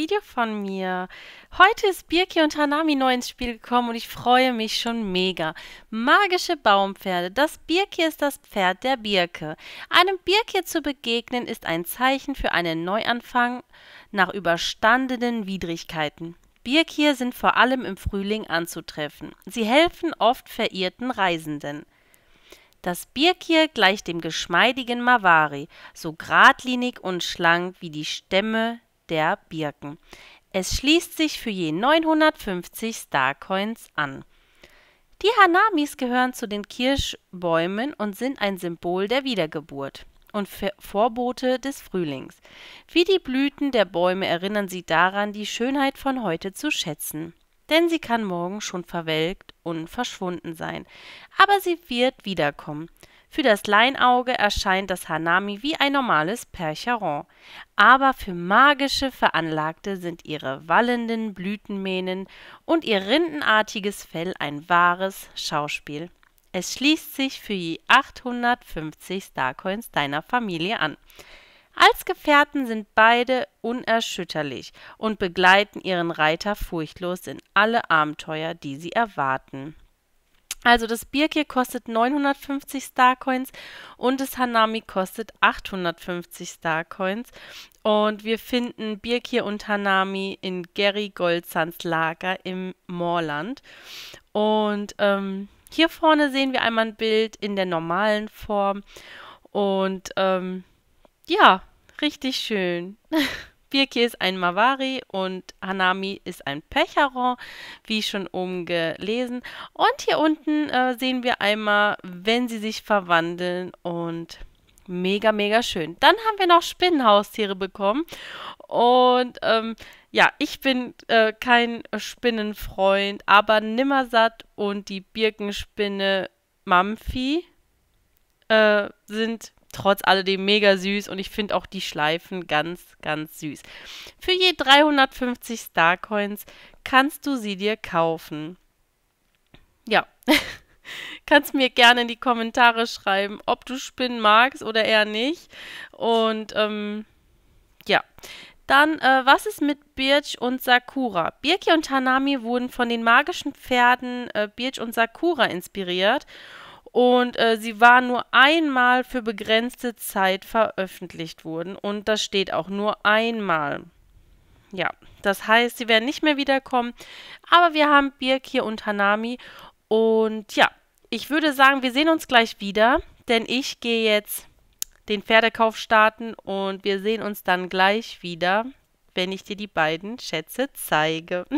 Video von mir. Heute ist Birki und Hanami neu ins Spiel gekommen und ich freue mich schon mega. Magische Baumpferde. Das Birki ist das Pferd der Birke. Einem Birki zu begegnen ist ein Zeichen für einen Neuanfang nach überstandenen Widrigkeiten. Birkir sind vor allem im Frühling anzutreffen. Sie helfen oft verirrten Reisenden. Das Birkir gleicht dem geschmeidigen Mavari, so geradlinig und schlank wie die Stämme der Birken. Es schließt sich für je 950 Starcoins an. Die Hanamis gehören zu den Kirschbäumen und sind ein Symbol der Wiedergeburt und Vorbote des Frühlings. Wie die Blüten der Bäume erinnern sie daran, die Schönheit von heute zu schätzen. Denn sie kann morgen schon verwelkt und verschwunden sein. Aber sie wird wiederkommen. Für das Leinauge erscheint das Hanami wie ein normales Percheron, aber für magische Veranlagte sind ihre wallenden Blütenmähnen und ihr rindenartiges Fell ein wahres Schauspiel. Es schließt sich für je 850 Starcoins deiner Familie an. Als Gefährten sind beide unerschütterlich und begleiten ihren Reiter furchtlos in alle Abenteuer, die sie erwarten. Also das Birkir kostet 950 Starcoins und das Hanami kostet 850 Starcoins. Und wir finden Birkir und Hanami in Gary Goldsands Lager im Moorland. Und ähm, hier vorne sehen wir einmal ein Bild in der normalen Form. Und ähm, ja, richtig schön. Birki ist ein Mavari und Hanami ist ein Pecharon, wie schon oben gelesen. Und hier unten äh, sehen wir einmal, wenn sie sich verwandeln und mega, mega schön. Dann haben wir noch Spinnenhaustiere bekommen und ähm, ja, ich bin äh, kein Spinnenfreund, aber Nimmersatt und die Birkenspinne Mamphi äh, sind trotz alledem mega süß und ich finde auch die Schleifen ganz, ganz süß. Für je 350 Starcoins kannst du sie dir kaufen. Ja. kannst mir gerne in die Kommentare schreiben, ob du Spinnen magst oder eher nicht. Und ähm, ja. Dann, äh, was ist mit Birch und Sakura? Birki und Hanami wurden von den magischen Pferden äh, Birch und Sakura inspiriert und äh, sie war nur einmal für begrenzte Zeit veröffentlicht worden und das steht auch nur einmal. Ja, das heißt, sie werden nicht mehr wiederkommen, aber wir haben Birk hier und Hanami und ja, ich würde sagen, wir sehen uns gleich wieder, denn ich gehe jetzt den Pferdekauf starten und wir sehen uns dann gleich wieder, wenn ich dir die beiden Schätze zeige.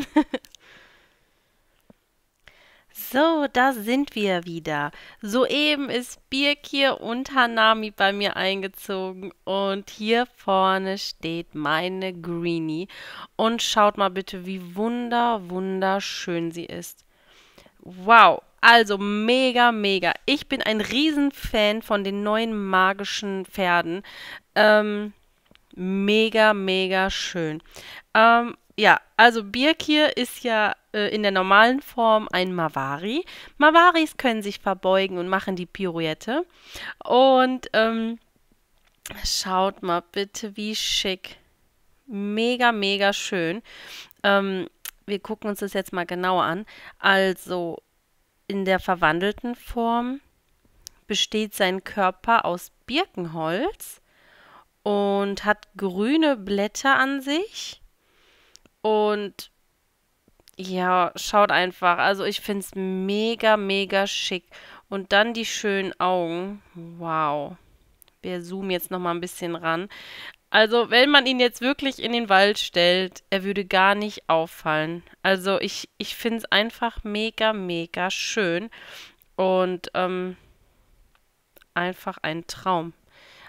So, da sind wir wieder. Soeben ist Birkir und Hanami bei mir eingezogen und hier vorne steht meine Greenie und schaut mal bitte, wie wunder wunderschön sie ist. Wow, also mega mega. Ich bin ein Riesenfan von den neuen magischen Pferden. Ähm, mega mega schön. Ähm, ja, also Birkir ist ja äh, in der normalen Form ein Mavari. Mavaris können sich verbeugen und machen die Pirouette. Und ähm, schaut mal bitte, wie schick. Mega, mega schön. Ähm, wir gucken uns das jetzt mal genauer an. Also in der verwandelten Form besteht sein Körper aus Birkenholz und hat grüne Blätter an sich und ja, schaut einfach. Also ich finde es mega, mega schick. Und dann die schönen Augen. Wow. Wir zoomen jetzt nochmal ein bisschen ran. Also, wenn man ihn jetzt wirklich in den Wald stellt, er würde gar nicht auffallen. Also, ich, ich finde es einfach mega, mega schön. Und ähm, einfach ein Traum.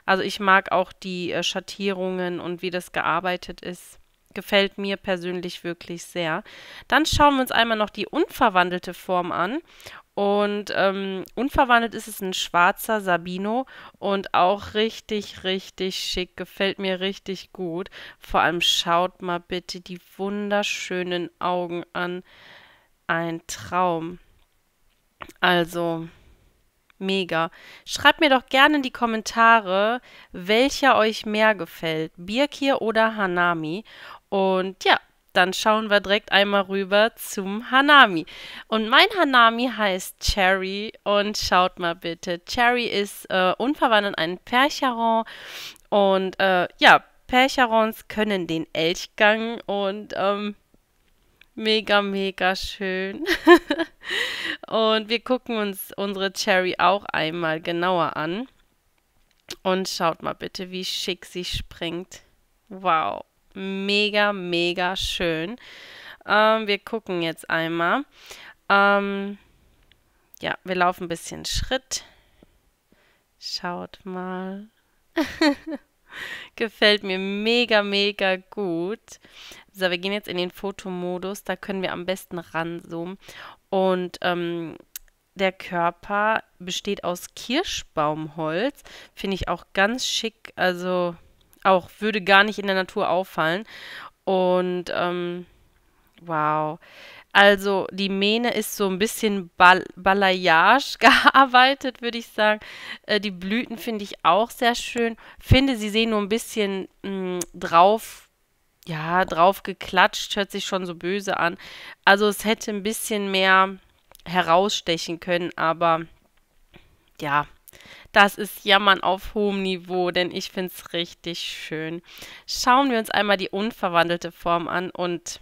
Also, ich mag auch die äh, Schattierungen und wie das gearbeitet ist. Gefällt mir persönlich wirklich sehr. Dann schauen wir uns einmal noch die unverwandelte Form an. Und ähm, unverwandelt ist es ein schwarzer Sabino und auch richtig, richtig schick. Gefällt mir richtig gut. Vor allem schaut mal bitte die wunderschönen Augen an. Ein Traum. Also, mega. Schreibt mir doch gerne in die Kommentare, welcher euch mehr gefällt, Birkir oder Hanami. Und ja, dann schauen wir direkt einmal rüber zum Hanami. Und mein Hanami heißt Cherry und schaut mal bitte. Cherry ist äh, unverwandt in einen Percheron und äh, ja, Percherons können den Elchgang und ähm, mega, mega schön. und wir gucken uns unsere Cherry auch einmal genauer an. Und schaut mal bitte, wie schick sie springt. Wow mega, mega schön. Ähm, wir gucken jetzt einmal. Ähm, ja, wir laufen ein bisschen Schritt. Schaut mal. Gefällt mir mega, mega gut. So, wir gehen jetzt in den Fotomodus. Da können wir am besten ranzoomen. Und ähm, der Körper besteht aus Kirschbaumholz. Finde ich auch ganz schick. Also auch, würde gar nicht in der Natur auffallen. Und ähm, wow. Also die Mähne ist so ein bisschen Bal balayage gearbeitet, würde ich sagen. Äh, die Blüten finde ich auch sehr schön. Finde, sie sehen nur ein bisschen mh, mm, drauf, ja, drauf geklatscht, hört sich schon so böse an. Also es hätte ein bisschen mehr herausstechen können, aber ja, das ist Jammern auf hohem Niveau, denn ich finde es richtig schön. Schauen wir uns einmal die unverwandelte Form an und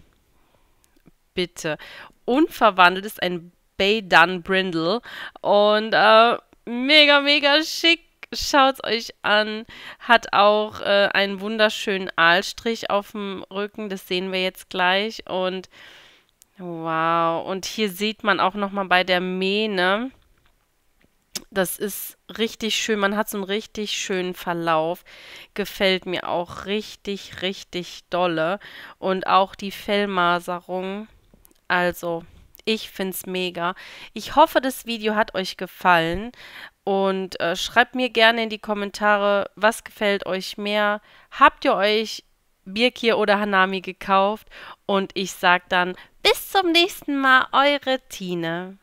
bitte. Unverwandelt ist ein Baydun Brindle und äh, mega, mega schick. Schaut es euch an. Hat auch äh, einen wunderschönen Aalstrich auf dem Rücken. Das sehen wir jetzt gleich. Und wow. Und hier sieht man auch nochmal bei der Mähne das ist richtig schön. Man hat so einen richtig schönen Verlauf. Gefällt mir auch richtig, richtig dolle. Und auch die Fellmaserung. Also, ich finde es mega. Ich hoffe, das Video hat euch gefallen. Und äh, schreibt mir gerne in die Kommentare, was gefällt euch mehr? Habt ihr euch Birkir oder Hanami gekauft? Und ich sage dann, bis zum nächsten Mal, eure Tine.